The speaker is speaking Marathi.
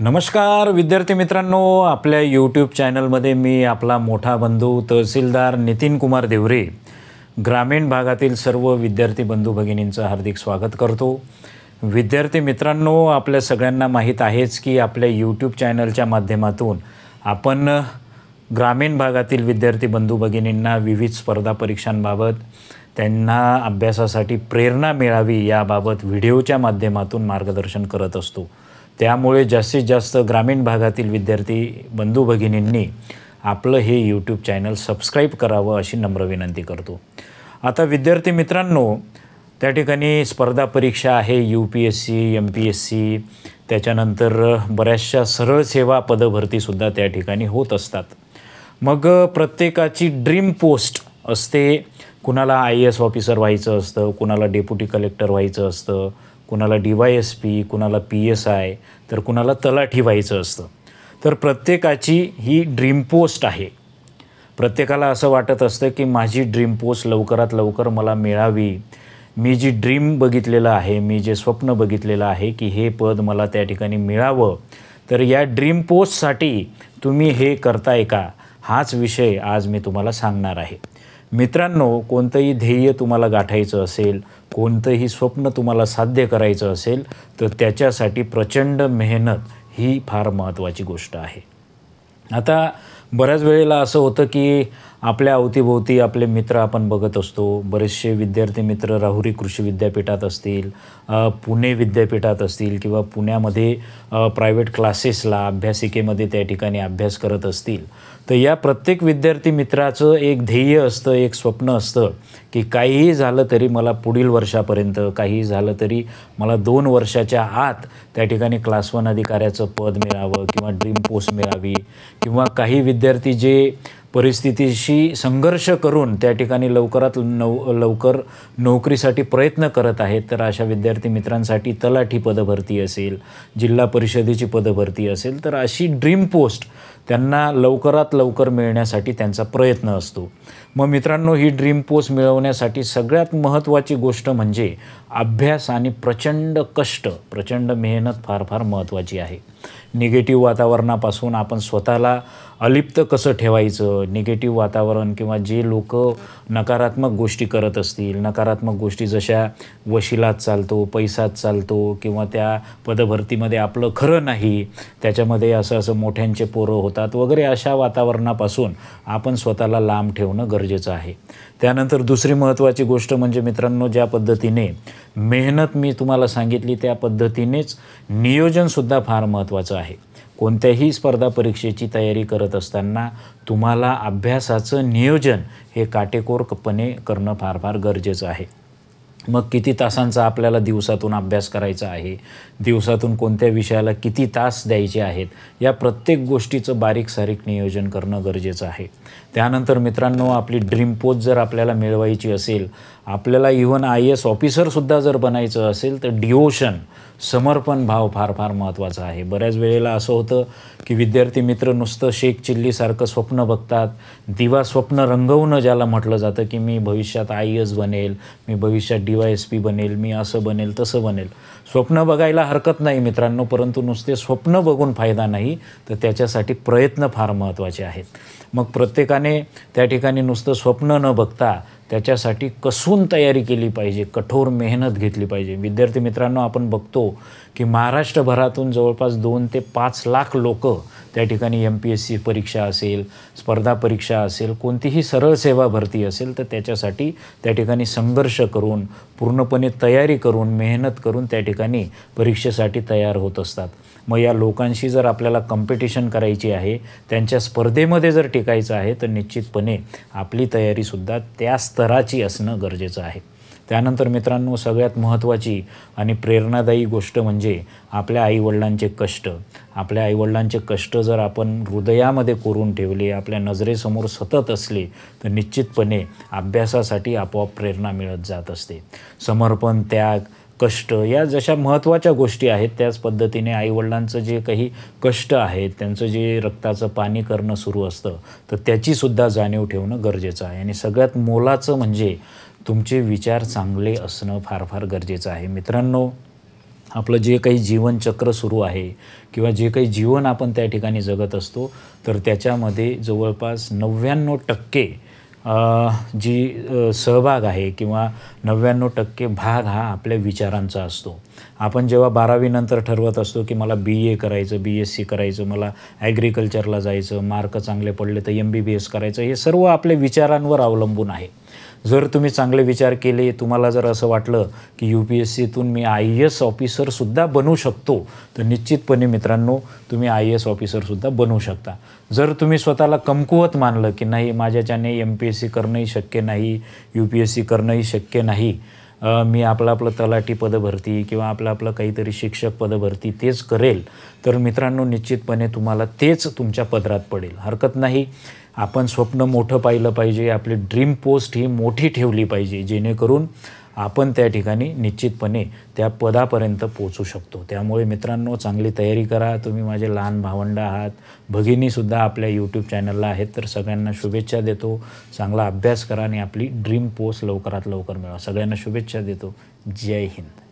नमस्कार विद्यार्थी मित्रांनो आपल्या यूट्यूब चॅनलमध्ये मी आपला मोठा बंधू तहसीलदार नितीन कुमार देवरे ग्रामीण भागातील सर्व विद्यार्थी बंधू भगिनींचं हार्दिक स्वागत करतो विद्यार्थी मित्रांनो आपल्या सगळ्यांना माहीत आहेच की आपल्या यूट्यूब चॅनलच्या माध्यमातून आपण ग्रामीण भागातील विद्यार्थी बंधू भगिनींना विविध स्पर्धा परीक्षांबाबत त्यांना अभ्यासासाठी प्रेरणा मिळावी याबाबत व्हिडिओच्या माध्यमातून मार्गदर्शन करत असतो त्यामुळे जास्तीत जास्त ग्रामीण भागातील विद्यार्थी बंधू भगिनींनी आपलं हे यूट्यूब चॅनल सबस्क्राईब करावं अशी नम्र विनंती करतो आता विद्यार्थी मित्रांनो त्या ठिकाणी स्पर्धा परीक्षा आहे U P S C M P S C त्याच्यानंतर बऱ्याचशा सरळ सेवा पदभरतीसुद्धा त्या ठिकाणी होत असतात मग प्रत्येकाची ड्रीम पोस्ट असते कुणाला आय ए एस ऑफिसर व्हायचं असतं कुणाला डेप्युटी कलेक्टर व्हायचं असतं कुणाला डी वाय एस पी कुणाला पी एस आय तर कुणाला तलाठी व्हायचं असतं तर प्रत्येकाची ही ड्रीम पोस्ट आहे प्रत्येकाला असं वाटत असतं की माझी ड्रीम पोस्ट लवकरात लवकर मला मिळावी मी जी ड्रीम बघितलेलं आहे मी जे स्वप्न बघितलेलं आहे की हे पद मला त्या ठिकाणी मिळावं तर या ड्रीम पोस्टसाठी तुम्ही हे करताय का हाच विषय आज मी तुम्हाला सांगणार आहे मित्रांनो कोणतंही ध्येय तुम्हाला गाठायचं असेल कोणतंही स्वप्न तुम्हाला साध्य करायचं असेल तर त्याच्यासाठी प्रचंड मेहनत ही फार महत्त्वाची गोष्ट आहे आता बऱ्याच वेळेला असं होतं की आपल्या अवतीभोवती आपले मित्र आपण बघत असतो बरेचसे विद्यार्थी मित्र राहुरी कृषी विद्यापीठात असतील पुणे विद्यापीठात असतील किंवा पुण्यामध्ये प्रायव्हेट क्लासेसला अभ्यासिकेमध्ये त्या ठिकाणी अभ्यास करत असतील तर या प्रत्येक विद्यार्थी मित्राचं एक ध्येय असतं एक स्वप्न असतं की काहीही झालं तरी मला पुढील वर्षापर्यंत काहीही झालं तरी मला दोन वर्षाच्या आत त्या ठिकाणी क्लास वन अधिकाऱ्याचं पद मिळावं किंवा ड्रीम पोस्ट मिळावी किंवा काही विद्या विद्यार्थी जे परिस्थितीशी संघर्ष करून त्या ठिकाणी लवकरात नव लवकर नोकरीसाठी प्रयत्न करत आहेत तर अशा विद्यार्थी मित्रांसाठी तलाठी पदभरती असेल जिल्हा परिषदेची पदभरती असेल तर अशी ड्रीम पोस्ट त्यांना लवकरात लवकर मिळण्यासाठी त्यांचा प्रयत्न असतो मग मित्रांनो ही ड्रीम पोस्ट मिळवण्यासाठी सगळ्यात महत्त्वाची गोष्ट म्हणजे अभ्यास आणि प्रचंड कष्ट प्रचंड मेहनत फार फार महत्त्वाची आहे निगेटिव्ह वातावरणापासून आपण स्वतःला अलिप्त कसं ठेवायचं निगेटिव्ह वातावरण किंवा जे लोक नकारात्मक गोष्टी करत असतील नकारात्मक गोष्टी जशा वशिलात चालतो पैसात चालतो किंवा त्या पदभरतीमध्ये आपलं खरं नाही त्याच्यामध्ये असं असं मोठ्यांचे पोरं होतात वगैरे अशा वातावरणापासून आपण स्वतःला लांब ठेवणं गरजेचं आहे त्यानंतर दुसरी महत्त्वाची गोष्ट म्हणजे मित्रांनो ज्या पद्धतीने मेहनत मी तुम्हाला सांगितली त्या पद्धतीनेच नियोजनसुद्धा फार महत्त्वाचं महत्त्वाचं आहे कोणत्याही स्पर्धा परीक्षेची तयारी करत असताना तुम्हाला अभ्यासाचं नियोजन हे काटेकोरपणे करणं फार फार गरजेचं आहे मग किती तासांचा आपल्याला दिवसातून अभ्यास करायचा आहे दिवसातून कोणत्या विषयाला किती तास द्यायचे आहेत या प्रत्येक गोष्टीचं बारीक सारीक नियोजन करणं गरजेचं आहे त्यानंतर मित्रांनो आपली ड्रीम पोस्ट जर आपल्याला मिळवायची असेल आपल्याला इव्हन आय एस ऑफिसरसुद्धा जर बनायचं असेल तर डिओशन समर्पण भाव फार फार महत्त्वाचा आहे बऱ्याच वेळेला असं होतं की विद्यार्थी मित्र नुसतं शेख चिल्लीसारखं स्वप्न बघतात दिवा स्वप्न रंगवणं ज्याला म्हटलं जातं की मी भविष्यात आय एस बनेल मी भविष्यात डी वाय एस पी बनेल मी असं बनेल तसं बनेल स्वप्न बघायला हरकत नाही मित्रांनो परंतु नुसते स्वप्न बघून फायदा नाही तर त्याच्यासाठी प्रयत्न फार महत्त्वाचे आहेत मग प्रत्येकाने त्या ठिकाणी नुसतं स्वप्न न बघता त्याच्यासाठी कसून तयारी केली पाहिजे कठोर मेहनत घेतली पाहिजे विद्यार्थी मित्रांनो आपण बघतो की महाराष्ट्रभरातून जवळपास दोन ते पाच लाख लोक त्या ठिकाणी एम पी एस सी परीक्षा असेल स्पर्धा परीक्षा असेल कोणतीही सरळ सेवा भरती असेल तर त्याच्यासाठी त्या ठिकाणी संघर्ष करून पूर्णपणे तयारी करून मेहनत करून त्या ठिकाणी परीक्षेसाठी तयार होत असतात मग या लोकांशी जर आपल्याला कॉम्पिटिशन करायची आहे त्यांच्या स्पर्धेमध्ये जर टिकायचं आहे तर निश्चितपणे आपली तयारीसुद्धा त्या स्तराची असणं गरजेचं आहे त्यानंतर मित्रांनो सगळ्यात महत्त्वाची आणि प्रेरणादायी गोष्ट म्हणजे आपल्या आईवडिलांचे कष्ट आपल्या आईवडिलांचे कष्ट जर आपण हृदयामध्ये कोरून ठेवले आपल्या नजरेसमोर सतत असले तर निश्चितपणे अभ्यासासाठी आपोआप प्रेरणा मिळत जात असते समर्पण त्याग कष्ट या जशा महत्त्वाच्या गोष्टी आहेत त्याच पद्धतीने आईवडिलांचं जे काही कष्ट आहेत त्यांचं जे रक्ताचं पाणी करणं सुरू असतं तर त्याचीसुद्धा जाणीव ठेवणं गरजेचं आहे आणि सगळ्यात मोलाचं म्हणजे तुमचे विचार चांगले असणं फार फार गरजेचं आहे मित्रांनो आपलं जे काही जीवनचक्र सुरू आहे किंवा जे काही जीवन आपण त्या ठिकाणी जगत असतो तर त्याच्यामध्ये जवळपास नव्याण्णव टक्के जी सहभाग आहे किंवा नव्याण्णव टक्के भाग हा आपल्या विचारांचा असतो आपण जेव्हा बारावीनंतर ठरवत असतो की मला बी ए करायचं बी एस सी करायचं मला ॲग्रिकल्चरला जायचं मार्क चांगले पडले तर एम बी बी एस करायचं हे सर्व आपल्या विचारांवर अवलंबून आहे जर तुम्ही चांगले विचार केले तुम्हाला जर असं वाटलं की यू पी एस सीतून मी आय एस ऑफिसरसुद्धा बनू शकतो तर निश्चितपणे मित्रांनो तुम्ही आय एस ऑफिसरसुद्धा बनू शकता जर तुम्ही स्वतःला कमकुवत मानलं की नाही माझ्याच्याने एम पी एस सी करणंही शक्य नाही यू पी एस सी करणंही शक्य नाही मी आपलं आपलं तलाठी पदं भरती किंवा आपलं आपलं काहीतरी शिक्षक पदं भरती तेच करेल तर मित्रांनो निश्चितपणे तुम्हाला तेच तुमच्या पदरात पडेल हरकत नाही आपण स्वप्न मोठं पाहिलं पाहिजे आपली ड्रीम पोस्ट ही मोठी ठेवली पाहिजे जेणेकरून आपण त्या ठिकाणी निश्चितपणे त्या पदापर्यंत पोचू शकतो त्यामुळे मित्रांनो चांगली तयारी करा तुम्ही माझे लहान भावंड आहात भगिनीसुद्धा आपल्या यूट्यूब चॅनलला आहेत तर सगळ्यांना शुभेच्छा देतो चांगला अभ्यास करा आणि आपली ड्रीम पोस्ट लवकरात लवकर मिळवा सगळ्यांना शुभेच्छा देतो जय हिंद